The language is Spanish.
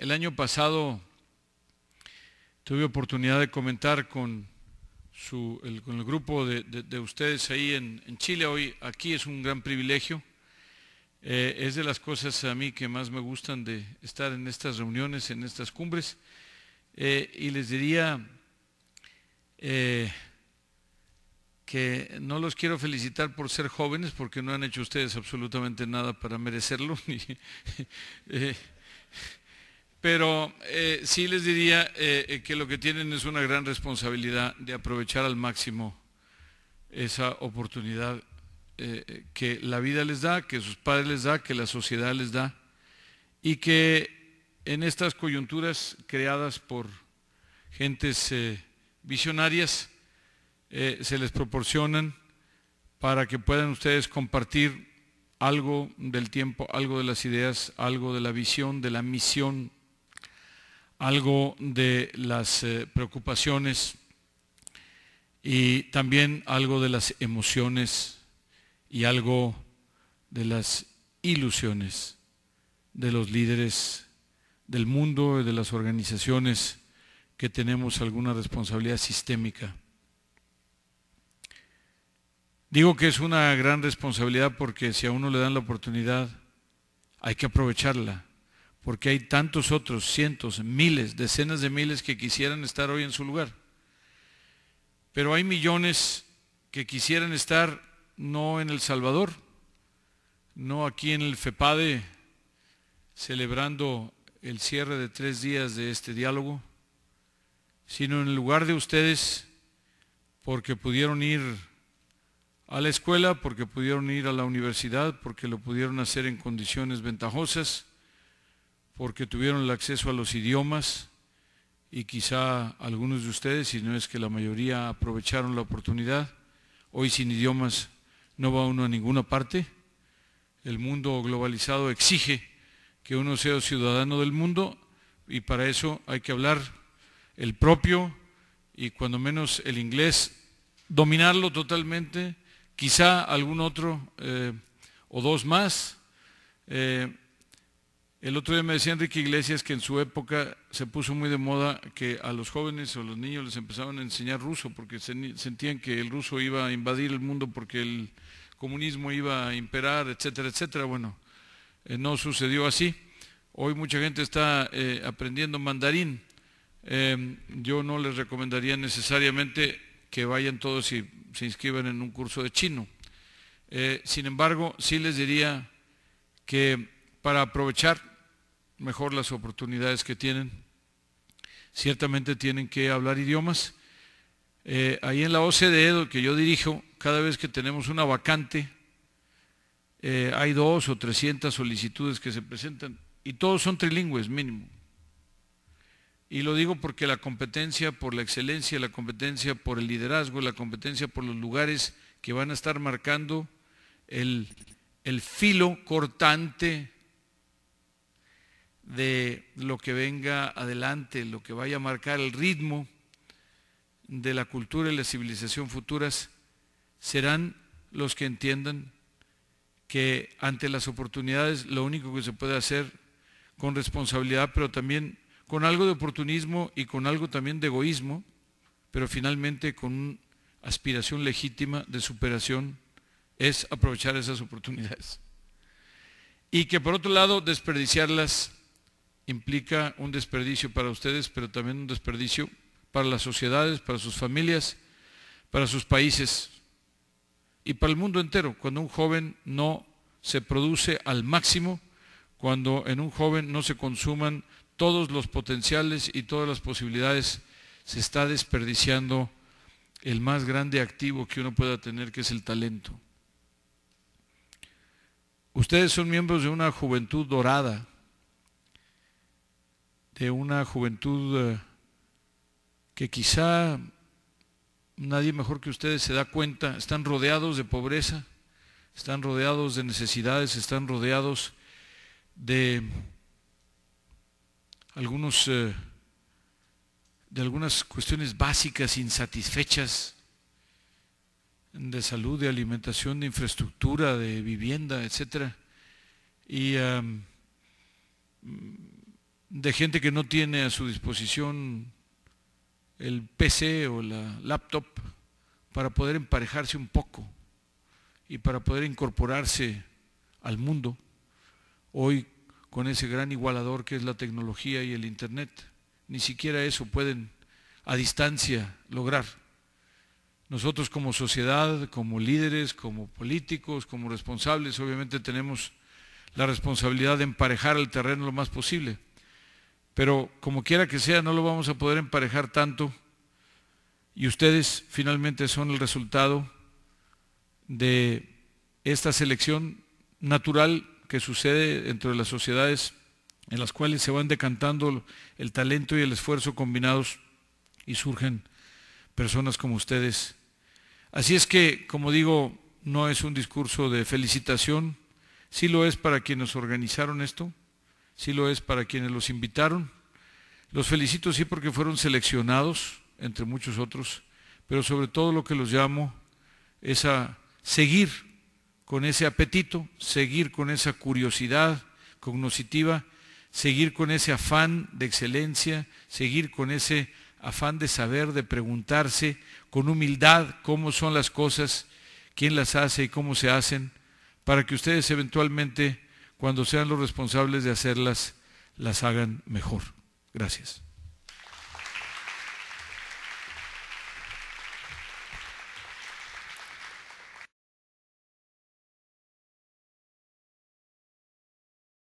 el año pasado tuve oportunidad de comentar con, su, el, grupo de, ustedes ahí en, Chile. Hoy aquí es un gran privilegio. Eh, es de las cosas a mí que más me gustan de estar en estas reuniones, en estas cumbres. Eh, y les diría eh, que no los quiero felicitar por ser jóvenes, porque no han hecho ustedes absolutamente nada para merecerlo. Ni, pero eh, sí les diría eh, eh, que lo que tienen es una gran responsabilidad de aprovechar al máximo esa oportunidad que la vida les da, que sus padres les da, que la sociedad les da, y que en estas coyunturas creadas por gentes visionarias se les proporcionan para que puedan ustedes compartir algo del tiempo, algo de las ideas, algo de la visión, de la misión algo de las eh, preocupaciones y también algo de las emociones y algo de las ilusiones de los líderes del mundo y de las organizaciones que tenemos alguna responsabilidad sistémica. Digo que es una gran responsabilidad porque si a uno le dan la oportunidad, hay que aprovecharla porque hay tantos otros, cientos, miles, decenas de miles que quisieran estar hoy en su lugar. Pero hay millones que quisieran estar no en El Salvador, no aquí en el FEPADE, celebrando el cierre de tres días de este diálogo, sino en el lugar de ustedes, porque pudieron ir a la escuela, porque pudieron ir a la universidad, porque lo pudieron hacer en condiciones ventajosas porque tuvieron el acceso a los idiomas y quizá algunos de ustedes, si no es que la mayoría, aprovecharon la oportunidad. Hoy sin idiomas no va uno a ninguna parte. El mundo globalizado exige que uno sea ciudadano del mundo y para eso hay que hablar el propio y cuando menos el inglés, dominarlo totalmente, quizá algún otro eh, o dos más. Eh, el otro día me decía Enrique Iglesias que en su época se puso muy de moda que a los jóvenes o a los niños les empezaban a enseñar ruso porque sentían que el ruso iba a invadir el mundo porque el comunismo iba a imperar, etcétera, etcétera. Bueno, eh, no sucedió así. Hoy mucha gente está eh, aprendiendo mandarín. Em, yo no les recomendaría necesariamente que vayan todos y se inscriban en un curso de chino. Eh, sin embargo, sí les diría que para aprovechar mejor las oportunidades que tienen. Ciertamente tienen que hablar idiomas. Eh, ahí en la OCDE, que yo dirijo, cada vez que tenemos una vacante, eh, hay dos o trescientas solicitudes que se presentan y todos son trilingües mínimo. Y lo digo porque la competencia por la excelencia, la competencia por el liderazgo, la competencia por los lugares que van a estar marcando el, el filo cortante de lo que venga adelante, lo que vaya a marcar el ritmo de la cultura y la civilización futuras, serán los que entiendan que ante las oportunidades lo único que se puede hacer con responsabilidad, pero también con algo de oportunismo y con algo también de egoísmo, pero finalmente con una aspiración legítima de superación, es aprovechar esas oportunidades. Y que por otro lado desperdiciarlas implica un desperdicio para ustedes, pero también un desperdicio para las sociedades, para sus familias, para sus países y para el mundo entero. Cuando un joven no se produce al máximo, cuando en un joven no se consuman todos los potenciales y todas las posibilidades, se está desperdiciando el más grande activo que uno pueda tener, que es el talento. Ustedes son miembros de una juventud dorada, de una juventud eh, que quizá nadie mejor que ustedes se da cuenta, están rodeados de pobreza, están rodeados de necesidades, están rodeados de algunos eh, de algunas cuestiones básicas insatisfechas de salud, de alimentación, de infraestructura, de vivienda, etcétera. Y de gente que no tiene a su disposición el PC o la laptop para poder emparejarse un poco y para poder incorporarse al mundo hoy con ese gran igualador que es la tecnología y el Internet. Ni siquiera eso pueden a distancia lograr. Nosotros como sociedad, como líderes, como políticos, como responsables, obviamente tenemos la responsabilidad de emparejar el terreno lo más posible. Pero como quiera que sea, no lo vamos a poder emparejar tanto. Y ustedes finalmente son el resultado de esta selección natural que sucede entre las sociedades en las cuales se van decantando el talento y el esfuerzo combinados y surgen personas como ustedes. Así es que, como digo, no es un discurso de felicitación, sí lo es para quienes organizaron esto, sí lo es para quienes los invitaron. Los felicito sí porque fueron seleccionados, entre muchos otros, pero sobre todo lo que los llamo es a seguir con ese apetito, seguir con esa curiosidad cognoscitiva, seguir con ese afán de excelencia, seguir con ese afán de saber, de preguntarse con humildad cómo son las cosas, quién las hace y cómo se hacen, para que ustedes eventualmente cuando sean los responsables de hacerlas, las hagan mejor. Gracias.